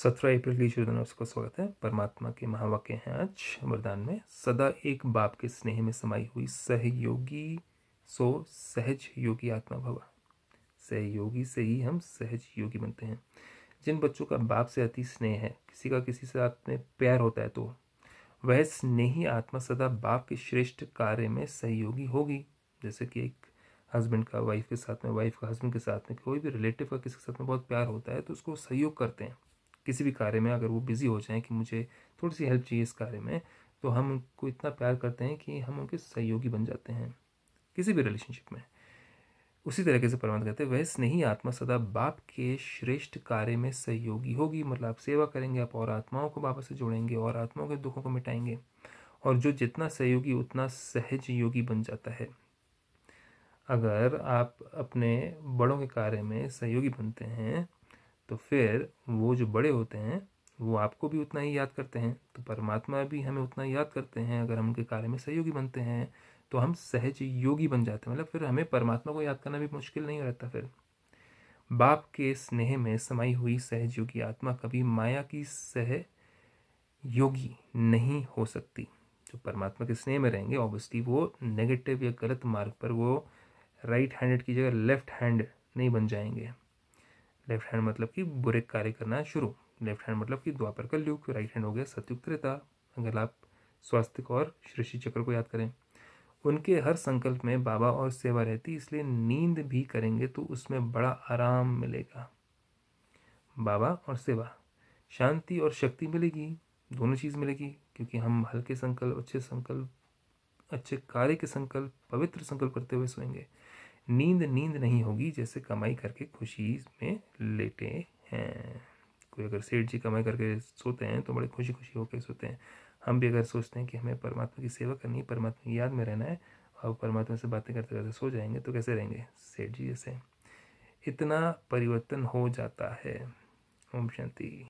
सत्रह अप्रैल की शुरू उसका स्वागत है परमात्मा के महावाक्य हैं आज वरदान में सदा एक बाप के स्नेह में समाई हुई सहयोगी सो सहज योगी आत्मा भवा सहयोगी से ही हम सहज योगी बनते हैं जिन बच्चों का बाप से अति स्नेह है किसी का किसी से साथ में प्यार होता है तो वह स्नेही आत्मा सदा बाप के श्रेष्ठ कार्य में सहयोगी होगी जैसे कि एक हस्बैंड का वाइफ के साथ में वाइफ का हस्बैंड के साथ में कोई भी रिलेटिव का किसी के साथ में बहुत प्यार होता है तो उसको सहयोग करते हैं किसी भी कार्य में अगर वो बिज़ी हो जाएं कि मुझे थोड़ी सी हेल्प चाहिए इस कार्य में तो हम उनको इतना प्यार करते हैं कि हम उनके सहयोगी बन जाते हैं किसी भी रिलेशनशिप में उसी तरीके से प्रबंध करते हैं वह स्नेही आत्मा सदा बाप के श्रेष्ठ कार्य में सहयोगी होगी मतलब आप सेवा करेंगे आप और आत्माओं को बाबा से जोड़ेंगे और आत्माओं के दुखों को मिटाएंगे और जो जितना सहयोगी उतना सहज योगी बन जाता है अगर आप अपने बड़ों के कार्य में सहयोगी बनते हैं तो फिर वो जो बड़े होते हैं वो आपको भी उतना ही याद करते हैं तो परमात्मा भी हमें उतना याद करते हैं अगर हम उनके कार्य में सहयोगी बनते हैं तो हम सहज योगी बन जाते हैं मतलब फिर हमें परमात्मा को याद करना भी मुश्किल नहीं रहता फिर बाप के स्नेह में समाई हुई सहज योगी आत्मा कभी माया की सह योगी नहीं हो सकती जो परमात्मा के स्नेह में रहेंगे ऑब्वियसली वो नेगेटिव या गलत मार्ग पर वो राइट हैंडेड की जगह लेफ्ट हैंड नहीं बन जाएंगे लेफ्ट हैंड मतलब कि बुरे कार्य करना शुरू लेफ्ट हैंड मतलब कि द्वापर का युग राइट हैंड हो गया सतयुग त्रेता अगर आप स्वास्थ्य और सृष्टि चक्र को याद करें उनके हर संकल्प में बाबा और सेवा रहती इसलिए नींद भी करेंगे तो उसमें बड़ा आराम मिलेगा बाबा और सेवा शांति और शक्ति मिलेगी दोनों चीज़ मिलेगी क्योंकि हम हल्के संकल्प अच्छे संकल्प अच्छे कार्य के संकल्प पवित्र संकल्प करते हुए सोएंगे नींद नींद नहीं होगी जैसे कमाई करके खुशी में लेटे हैं कोई अगर सेठ जी कमाई करके सोते हैं तो बड़े खुशी खुशी होकर सोते हैं हम भी अगर सोचते हैं कि हमें परमात्मा की सेवा करनी है परमात्मा की याद में रहना है और परमात्मा से बातें करते करते सो जाएंगे तो कैसे रहेंगे सेठ जी जैसे इतना परिवर्तन हो जाता है ओम शांति